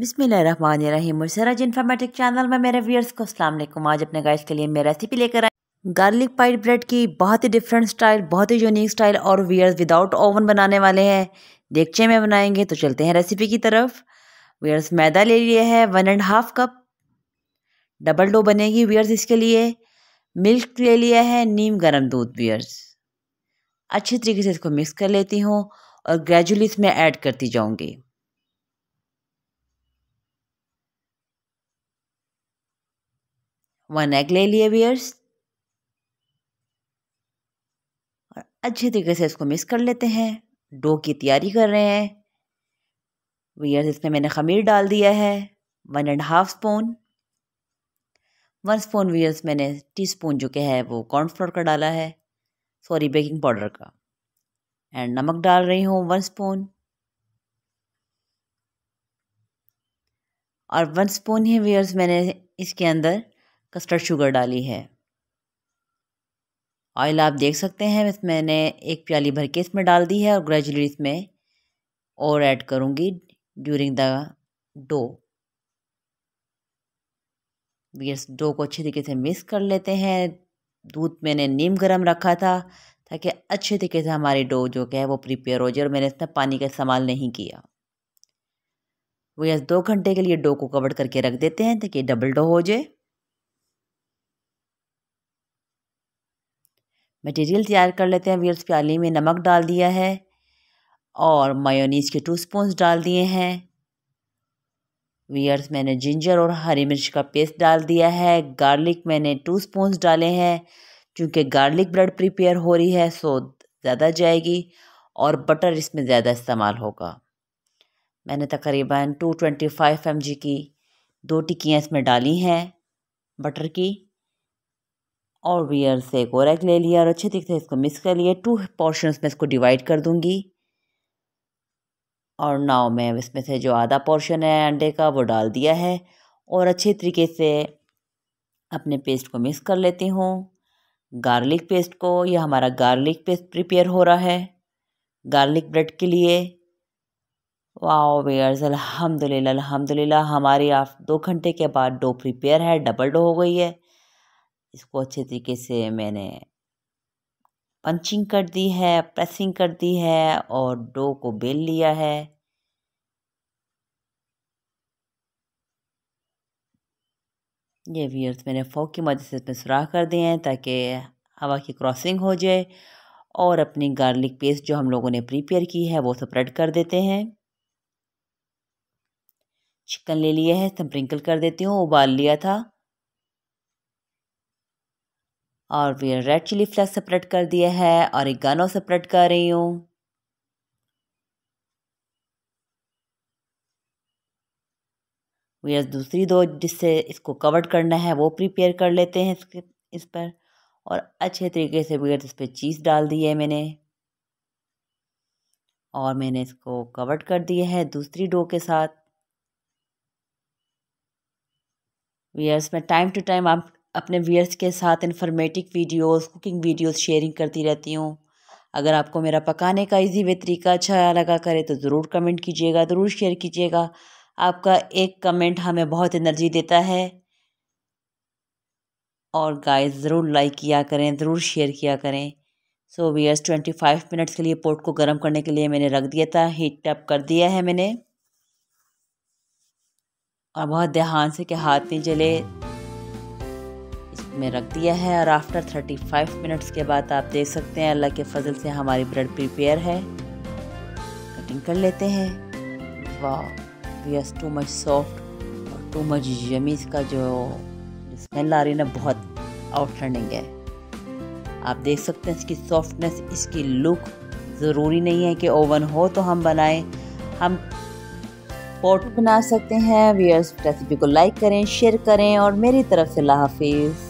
बिसमीम सरज informatic channel में मेरे व्यूअर्स को अस्सलाम वालेकुम आज अपने गाइस के लिए मैं रेसिपी लेकर आई गार्लिक पाइड ब्रेड की बहुत ही डिफरेंट स्टाइल बहुत ही यूनिक स्टाइल और व्यूअर्स विदाउट ओवन बनाने वाले हैं देखचे में बनाएंगे तो चलते हैं रेसिपी की तरफ व्यूअर्स मैदा ले लिया है one and half cup double dough बनेगी व्यूअर्स इसके लिए मिल्क ले लिया है नीम गर्म दूध व्यूअर्स अच्छे तरीके से इसको मिक्स कर लेती हूँ और ग्रेजुअली इसमें ऐड करती जाऊँगी वन एग ले लिए वियर्स और अच्छी तरीके से इसको मिक्स कर लेते हैं डो की तैयारी कर रहे हैं वियर्स इसमें मैंने खमीर डाल दिया है one and half spoon one spoon viewers मैंने टी स्पून जो के है वो कॉर्नफ्लोर का डाला है सॉरी बेकिंग पाउडर का एंड नमक डाल रही हूँ वन स्पून और वन स्पून ही वियर्स मैंने इसके अंदर कस्टर्ड शुगर डाली है ऑयल आप देख सकते हैं मैंने एक प्याली भर के इसमें डाल दी है और ग्रेजुअली इसमें और ऐड करूँगी ड्यूरिंग द डो तो इस डो को अच्छे तरीके से मिक्स कर लेते हैं दूध मैंने नीम गरम रखा था ताकि अच्छे तरीके से हमारी डो जो है वो प्रिपेयर हो जाए और मैंने इसमें पानी का इस्तेमाल नहीं किया वो यस दो घंटे के लिए डो को कवर करके रख देते हैं ताकि डबल डो हो जाए मटेरियल तैयार कर लेते हैं व्यूअर्स प्याली में नमक डाल दिया है और मायोनीज के टू स्पून डाल दिए हैं वियर्स मैंने जिंजर और हरी मिर्च का पेस्ट डाल दिया है गार्लिक मैंने टू स्पून डाले हैं चूँकि गार्लिक ब्रेड प्रिपेयर हो रही है सो ज़्यादा जाएगी और बटर इसमें ज़्यादा इस्तेमाल होगा मैंने तकरीबन two twenty five m g की दो टिक्कियाँ इसमें डाली हैं बटर की और वियर से एक और एग ले लिया और अच्छे तरीके से इसको मिक्स कर लिया टू पोर्शंस में इसको डिवाइड कर दूंगी और नाव में इसमें से जो आधा पोर्शन है अंडे का वो डाल दिया है और अच्छे तरीके से अपने पेस्ट को मिक्स कर लेती हूँ गार्लिक पेस्ट को यह हमारा गार्लिक पेस्ट प्रिपेयर हो रहा है गार्लिक ब्रेड के लिए वाओ वेयर्स अलहमदिल्ला अलहमदिल्ला हमारी आप दो घंटे के बाद डो प्रिपेयर है डबल डो हो गई है इसको अच्छे तरीके से मैंने पंचिंग कर दी है प्रेसिंग कर दी है और डो को बेल लिया है ये वीयर्स मैंने फोक की मदद से इसमें सुराख कर दिए हैं ताकि हवा की क्रॉसिंग हो जाए और अपनी गार्लिक पेस्ट जो हम लोगों ने प्रिपेयर की है वो स्प्रेड कर देते हैं चिकन ले लिया है स्प्रिंकल कर देती हूँ उबाल लिया था और वे रेड चिली फ्लेक्स सेपरेट कर दिया है और एक गानो सेपरेट कर रही हूँ वे दूसरी दो जिससे इसको कवर करना है वो प्रिपेयर कर लेते हैं इसके इस पर और अच्छे तरीके से वीर इस पर चीज़ डाल दी है मैंने और मैंने इसको कवर कर दिया है दूसरी डो के साथ वेयर्स में टाइम टू टाइम आप अपने व्यर्स के साथ informative videos cooking videos sharing करती रहती हूँ अगर आपको मेरा पकाने का इजी वे तरीका अच्छा लगा करे तो ज़रूर कमेंट कीजिएगा ज़रूर शेयर कीजिएगा आपका एक कमेंट हमें बहुत एनर्जी देता है और गाइस ज़रूर लाइक किया करें ज़रूर शेयर किया करें so viewers twenty five minutes के लिए पोट को गर्म करने के लिए मैंने रख दिया था हीट अप कर दिया है मैंने और बहुत ध्यान से कि हाथ नहीं जले મે રખ દિયા હે অর આફ્ટર 35 મિનિટ્સ કે બાદ આપ દેખ સકતે હે અલ્લાહ કે ફઝલ સે અમારી બ્રેડ પ્રિપેર હે કટિંગ કર લેતે હે વાહ we are so much soft too much yummies કા જો સ્મેલ આ રહી ને બહોત આઉટસ્ટાન્ડિંગ હે આપ દેખ સકતે હે કે સોફ્ટનેસ ઇસકી લુક જરૂરી નહીં હે કે ઓવન હો તો હમ બનાએ હમ પોટ બના સકતે હે વી આરસ રેસિપી કો લાઈક કરે શેર કરે ઓર મેરી તરફ સે લા હફિઝ